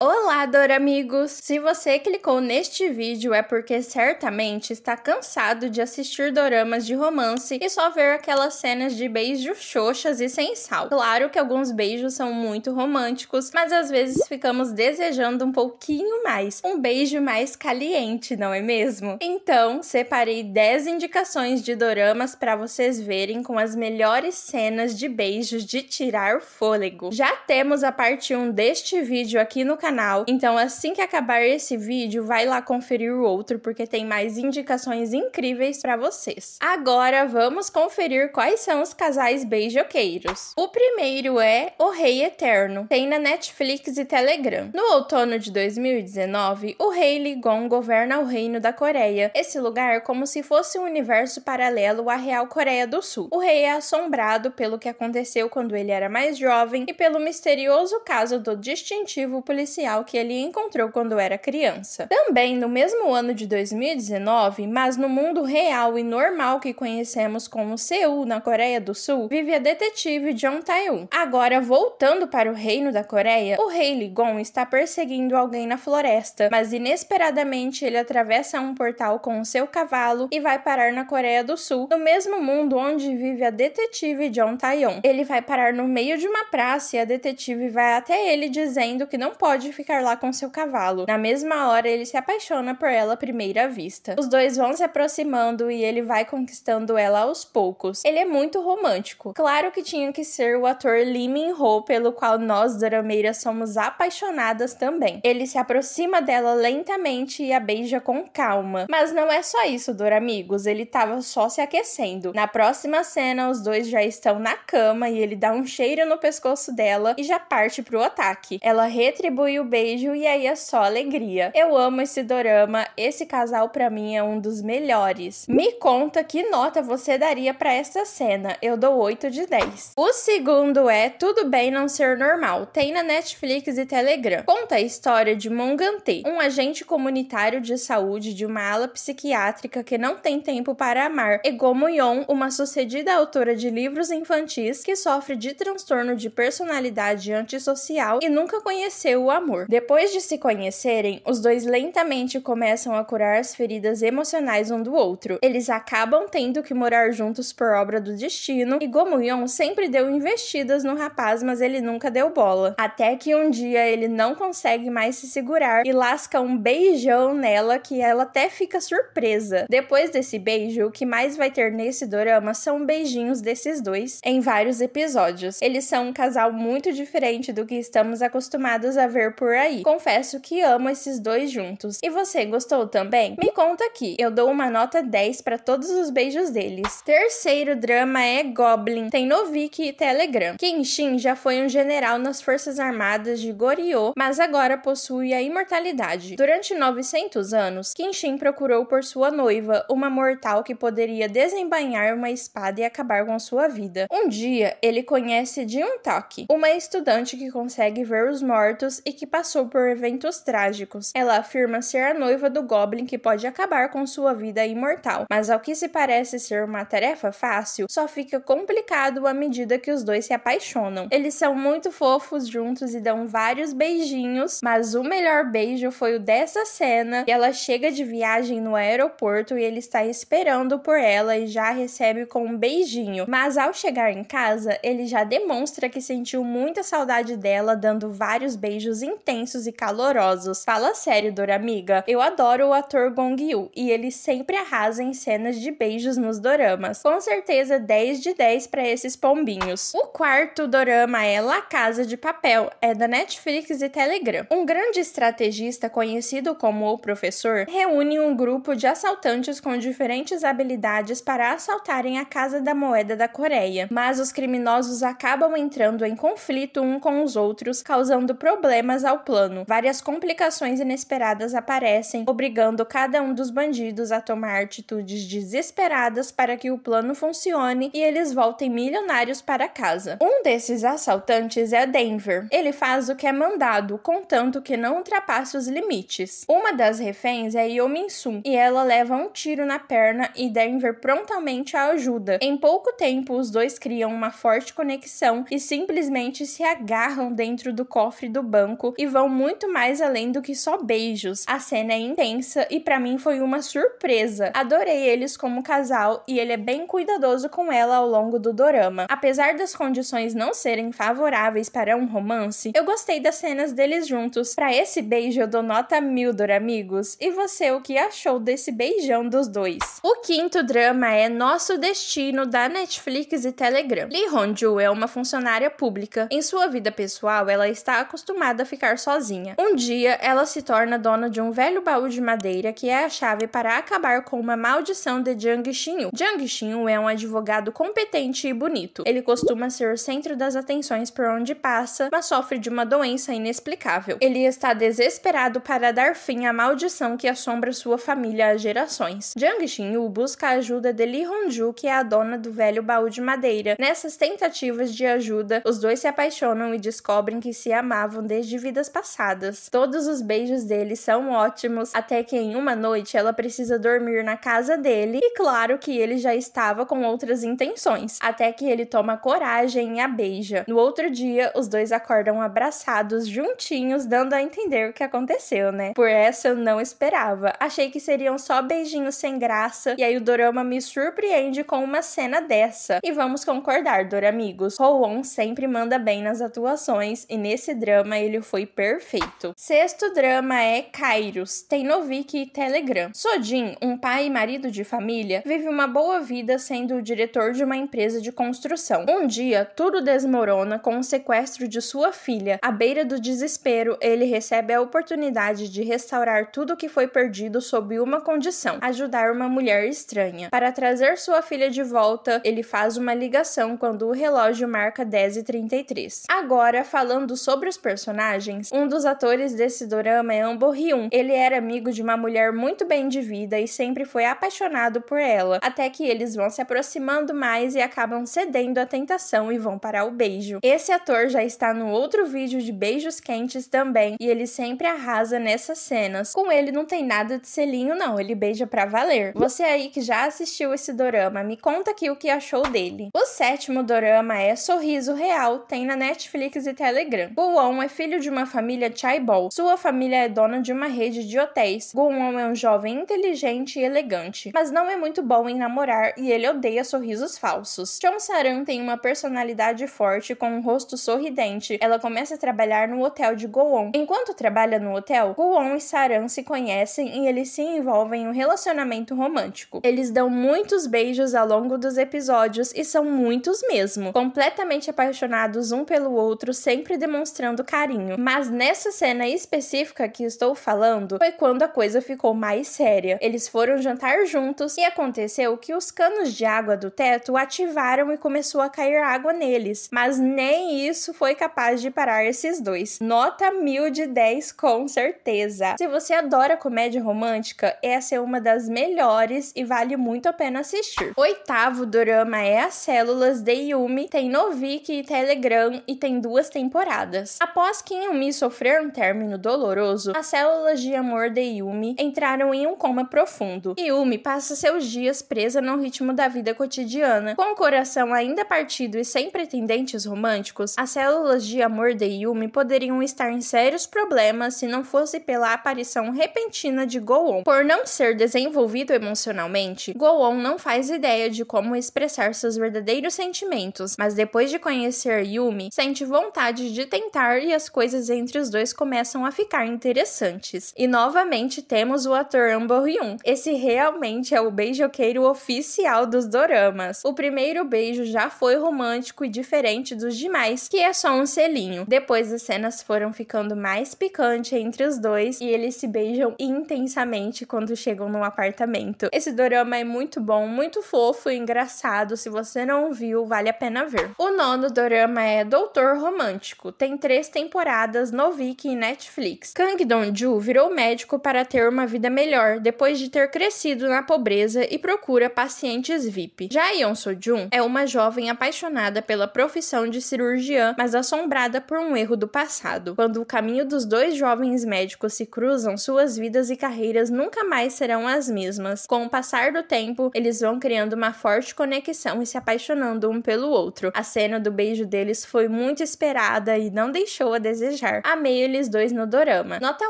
Olá, Dor amigos! Se você clicou neste vídeo é porque certamente está cansado de assistir doramas de romance e só ver aquelas cenas de beijos xoxas e sem sal. Claro que alguns beijos são muito românticos, mas às vezes ficamos desejando um pouquinho mais, um beijo mais caliente, não é mesmo? Então, separei 10 indicações de doramas para vocês verem com as melhores cenas de beijos de tirar fôlego. Já temos a parte 1 deste vídeo aqui no canal canal. Então, assim que acabar esse vídeo, vai lá conferir o outro, porque tem mais indicações incríveis para vocês. Agora, vamos conferir quais são os casais beijoqueiros. O primeiro é O Rei Eterno. Tem na Netflix e Telegram. No outono de 2019, o rei Gong governa o reino da Coreia. Esse lugar é como se fosse um universo paralelo à real Coreia do Sul. O rei é assombrado pelo que aconteceu quando ele era mais jovem e pelo misterioso caso do distintivo policial social que ele encontrou quando era criança. Também no mesmo ano de 2019, mas no mundo real e normal que conhecemos como Seul, na Coreia do Sul, vive a detetive John Tae-yoon. Agora, voltando para o reino da Coreia, o rei Ligon está perseguindo alguém na floresta, mas inesperadamente ele atravessa um portal com o seu cavalo e vai parar na Coreia do Sul, no mesmo mundo onde vive a detetive John Tae-yoon. Ele vai parar no meio de uma praça e a detetive vai até ele dizendo que não pode de ficar lá com seu cavalo. Na mesma hora, ele se apaixona por ela à primeira vista. Os dois vão se aproximando e ele vai conquistando ela aos poucos. Ele é muito romântico. Claro que tinha que ser o ator Lee Min-ho, pelo qual nós, dorameiras, somos apaixonadas também. Ele se aproxima dela lentamente e a beija com calma. Mas não é só isso, doramigos. Ele tava só se aquecendo. Na próxima cena, os dois já estão na cama e ele dá um cheiro no pescoço dela e já parte pro ataque. Ela retribui o beijo e aí é só alegria. Eu amo esse dorama, esse casal para mim é um dos melhores. Me conta que nota você daria para essa cena. Eu dou 8 de 10. O segundo é Tudo Bem Não Ser Normal. Tem na Netflix e Telegram. Conta a história de Mongante, um agente comunitário de saúde de uma ala psiquiátrica que não tem tempo para amar, e Gomuyon, uma sucedida autora de livros infantis que sofre de transtorno de personalidade antissocial e nunca conheceu o amor amor. Depois de se conhecerem, os dois lentamente começam a curar as feridas emocionais um do outro. Eles acabam tendo que morar juntos por obra do destino, e Gomuyon sempre deu investidas no rapaz, mas ele nunca deu bola. Até que um dia ele não consegue mais se segurar e lasca um beijão nela que ela até fica surpresa. Depois desse beijo, o que mais vai ter nesse dorama são beijinhos desses dois em vários episódios. Eles são um casal muito diferente do que estamos acostumados a ver por aí. Confesso que amo esses dois juntos. E você gostou também? Me conta aqui. Eu dou uma nota 10 para todos os beijos deles. Terceiro drama é Goblin. Tem Novik e Telegram. Kenshin já foi um general nas Forças Armadas de Goryeo, mas agora possui a imortalidade. Durante 900 anos, Kenshin procurou por sua noiva, uma mortal que poderia desembainhar uma espada e acabar com sua vida. Um dia, ele conhece de um toque, uma estudante que consegue ver os mortos e que passou por eventos trágicos. Ela afirma ser a noiva do Goblin que pode acabar com sua vida imortal, mas ao que se parece ser uma tarefa fácil, só fica complicado à medida que os dois se apaixonam. Eles são muito fofos juntos e dão vários beijinhos, mas o melhor beijo foi o dessa cena e ela chega de viagem no aeroporto e ele está esperando por ela e já recebe com um beijinho. Mas ao chegar em casa, ele já demonstra que sentiu muita saudade dela, dando vários beijos em intensos e calorosos. Fala sério, Doramiga. Eu adoro o ator Gong Yoo e ele sempre arrasa em cenas de beijos nos doramas. Com certeza 10 de 10 para esses pombinhos. O quarto dorama é La Casa de Papel, é da Netflix e Telegram. Um grande estrategista conhecido como o Professor reúne um grupo de assaltantes com diferentes habilidades para assaltarem a Casa da Moeda da Coreia, mas os criminosos acabam entrando em conflito um com os outros, causando problemas problemas ao plano. Várias complicações inesperadas aparecem, obrigando cada um dos bandidos a tomar atitudes desesperadas para que o plano funcione e eles voltem milionários para casa. Um desses assaltantes é Denver. Ele faz o que é mandado, contanto que não ultrapasse os limites. Uma das reféns é Yomin-sun e ela leva um tiro na perna e Denver prontamente a ajuda. Em pouco tempo, os dois criam uma forte conexão e simplesmente se agarram dentro do cofre do banco pouco e vão muito mais além do que só beijos. A cena é intensa e para mim foi uma surpresa. Adorei eles como casal e ele é bem cuidadoso com ela ao longo do dorama. Apesar das condições não serem favoráveis para um romance, eu gostei das cenas deles juntos. Para esse beijo eu dou nota mil, amigos. E você, o que achou desse beijão dos dois? O quinto drama é Nosso Destino da Netflix e Telegram. Lee Honju é uma funcionária pública. Em sua vida pessoal, ela está acostumada a ficar ficar sozinha. Um dia, ela se torna dona de um velho baú de madeira que é a chave para acabar com uma maldição de Jiang Xinyu. Jiang Xinyu é um advogado competente e bonito. Ele costuma ser o centro das atenções por onde passa, mas sofre de uma doença inexplicável. Ele está desesperado para dar fim à maldição que assombra sua família há gerações. Jiang Xinyu busca a ajuda de Li Hongju, que é a dona do velho baú de madeira. Nessas tentativas de ajuda, os dois se apaixonam e descobrem que se amavam desde vidas passadas. Todos os beijos dele são ótimos, até que em uma noite ela precisa dormir na casa dele, e claro que ele já estava com outras intenções, até que ele toma coragem e a beija. No outro dia, os dois acordam abraçados juntinhos, dando a entender o que aconteceu, né? Por essa eu não esperava. Achei que seriam só beijinhos sem graça, e aí o Dorama me surpreende com uma cena dessa. E vamos concordar, Doramigos. amigos, on sempre manda bem nas atuações, e nesse drama ele foi foi perfeito. Sexto drama é Kairos, Tenovik e Telegram. Sodin, um pai e marido de família, vive uma boa vida sendo o diretor de uma empresa de construção. Um dia, tudo desmorona com o sequestro de sua filha. À beira do desespero, ele recebe a oportunidade de restaurar tudo que foi perdido sob uma condição: ajudar uma mulher estranha. Para trazer sua filha de volta, ele faz uma ligação quando o relógio marca 10h33. Agora, falando sobre os personagens, personagens. Um dos atores desse dorama é Ambo Hyun. Ele era amigo de uma mulher muito bem de vida e sempre foi apaixonado por ela, até que eles vão se aproximando mais e acabam cedendo à tentação e vão para o beijo. Esse ator já está no outro vídeo de beijos quentes também e ele sempre arrasa nessas cenas. Com ele não tem nada de selinho não, ele beija para valer. Você aí que já assistiu esse dorama, me conta aqui o que achou dele. O sétimo dorama é Sorriso Real, tem na Netflix e Telegram. Buon é filho de uma uma família chaibol. Sua família é dona de uma rede de hotéis. Goon é um jovem inteligente e elegante, mas não é muito bom em namorar e ele odeia sorrisos falsos. Saran tem uma personalidade forte com um rosto sorridente. Ela começa a trabalhar no hotel de Goon. Enquanto trabalha no hotel, Goon e Saran se conhecem e eles se envolvem em um relacionamento romântico. Eles dão muitos beijos ao longo dos episódios e são muitos mesmo, completamente apaixonados um pelo outro, sempre demonstrando carinho. Mas nessa cena específica que estou falando, foi quando a coisa ficou mais séria. Eles foram jantar juntos e aconteceu que os canos de água do teto ativaram e começou a cair água neles. Mas nem isso foi capaz de parar esses dois. Nota mil de 10 com certeza. Se você adora comédia romântica, essa é uma das melhores e vale muito a pena assistir. Oitavo drama é As Células de Yumi, tem Novik e Telegram e tem duas temporadas. Após 15 Yumi sofrer um término doloroso, as células de amor de Yumi entraram em um coma profundo. Yumi passa seus dias presa no ritmo da vida cotidiana. Com o coração ainda partido e sem pretendentes românticos, as células de amor de Yumi poderiam estar em sérios problemas se não fosse pela aparição repentina de Go-On. Por não ser desenvolvido emocionalmente, Go-On não faz ideia de como expressar seus verdadeiros sentimentos, mas depois de conhecer Yumi, sente vontade de tentar e as coisas entre os dois começam a ficar interessantes. E novamente temos o ator Amber Bo-hyun. Esse realmente é o beijoqueiro oficial dos doramas. O primeiro beijo já foi romântico e diferente dos demais, que é só um selinho. Depois as cenas foram ficando mais picante entre os dois e eles se beijam intensamente quando chegam no apartamento. Esse dorama é muito bom, muito fofo e engraçado. Se você não viu, vale a pena ver. O nono dorama é Doutor Romântico. Tem três temporadas temporadas no Viki e Netflix. Kang Dong-ju virou médico para ter uma vida melhor depois de ter crescido na pobreza e procura pacientes VIP. Já Yeon Soo-jun é uma jovem apaixonada pela profissão de cirurgiã, mas assombrada por um erro do passado. Quando o caminho dos dois jovens médicos se cruzam, suas vidas e carreiras nunca mais serão as mesmas. Com o passar do tempo, eles vão criando uma forte conexão e se apaixonando um pelo outro. A cena do beijo deles foi muito esperada e não deixou a desejar Amei eles dois no dorama. Nota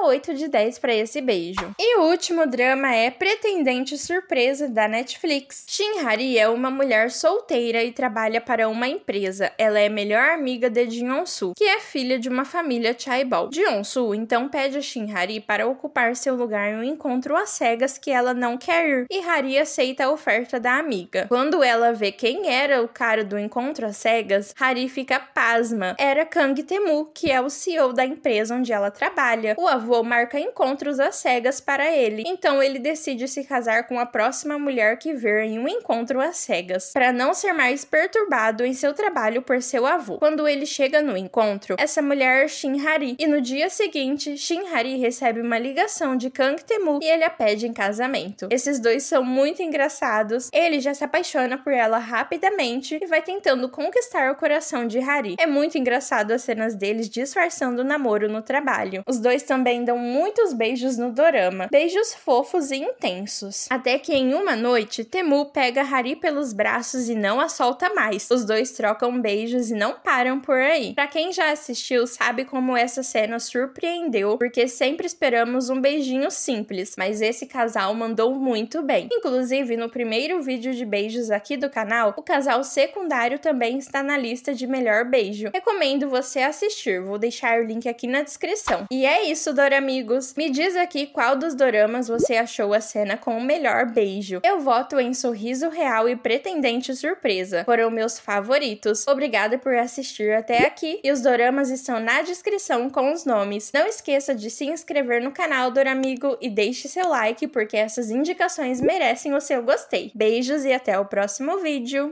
8 de 10 para esse beijo. E o último drama é Pretendente Surpresa da Netflix. Shin Hari é uma mulher solteira e trabalha para uma empresa. Ela é a melhor amiga de Jin Soo, que é filha de uma família chaibal. Jin Soo então pede a Shin Hari para ocupar seu lugar em um encontro às cegas que ela não quer ir, e Hari aceita a oferta da amiga. Quando ela vê quem era o cara do encontro às cegas, Hari fica pasma. Era Kang Temu, que é o CEO CEO da empresa onde ela trabalha. O avô marca encontros às cegas para ele, então ele decide se casar com a próxima mulher que ver em um encontro às cegas, para não ser mais perturbado em seu trabalho por seu avô. Quando ele chega no encontro, essa mulher é Shinhari, e no dia seguinte, Shinhari recebe uma ligação de Kang Temu e ele a pede em casamento. Esses dois são muito engraçados, ele já se apaixona por ela rapidamente e vai tentando conquistar o coração de Hari. É muito engraçado as cenas deles disfarçando começando o namoro no trabalho. Os dois também dão muitos beijos no dorama, beijos fofos e intensos. Até que em uma noite, Temu pega Hari pelos braços e não a solta mais. Os dois trocam beijos e não param por aí. Para quem já assistiu, sabe como essa cena surpreendeu, porque sempre esperamos um beijinho simples, mas esse casal mandou muito bem. Inclusive, no primeiro vídeo de beijos aqui do canal, o casal secundário também está na lista de melhor beijo. Recomendo você assistir, vou deixar deixar o link aqui na descrição. E é isso, Doramigos. Me diz aqui qual dos doramas você achou a cena com o melhor beijo. Eu voto em Sorriso Real e Pretendente Surpresa. Foram meus favoritos. Obrigada por assistir até aqui. E os doramas estão na descrição com os nomes. Não esqueça de se inscrever no canal Doramigo e deixe seu like, porque essas indicações merecem o seu gostei. Beijos e até o próximo vídeo!